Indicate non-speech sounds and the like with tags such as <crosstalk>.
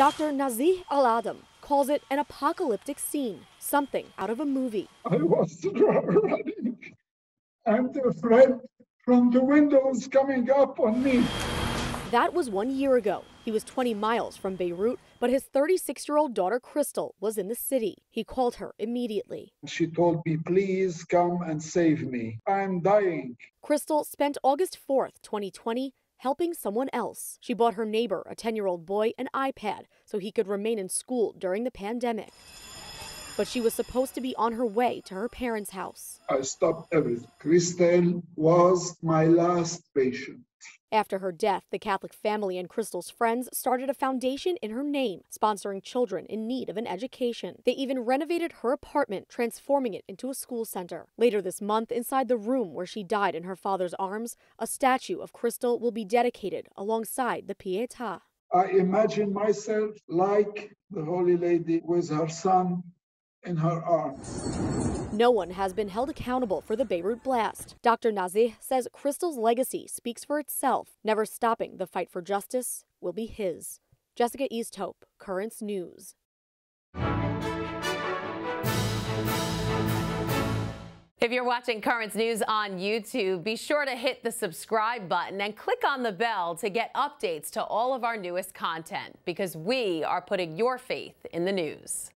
Dr. Nazih Al Adam calls it an apocalyptic scene, something out of a movie. I was <laughs> running, and the threat from the windows coming up on me. That was one year ago. He was 20 miles from Beirut, but his 36 year old daughter, Crystal, was in the city. He called her immediately. She told me, Please come and save me. I'm dying. Crystal spent August 4th, 2020, helping someone else. She bought her neighbor, a 10 year old boy, an iPad so he could remain in school during the pandemic but she was supposed to be on her way to her parents' house. I stopped everything. Crystal was my last patient. After her death, the Catholic family and Crystal's friends started a foundation in her name, sponsoring children in need of an education. They even renovated her apartment, transforming it into a school center. Later this month, inside the room where she died in her father's arms, a statue of Crystal will be dedicated alongside the Pietà. I imagine myself like the Holy Lady with her son in her arms. No one has been held accountable for the Beirut blast. Dr. Nazih says Crystal's legacy speaks for itself. Never stopping the fight for justice will be his. Jessica Easthope, Currents News. If you're watching Currents News on YouTube, be sure to hit the subscribe button and click on the bell to get updates to all of our newest content because we are putting your faith in the news.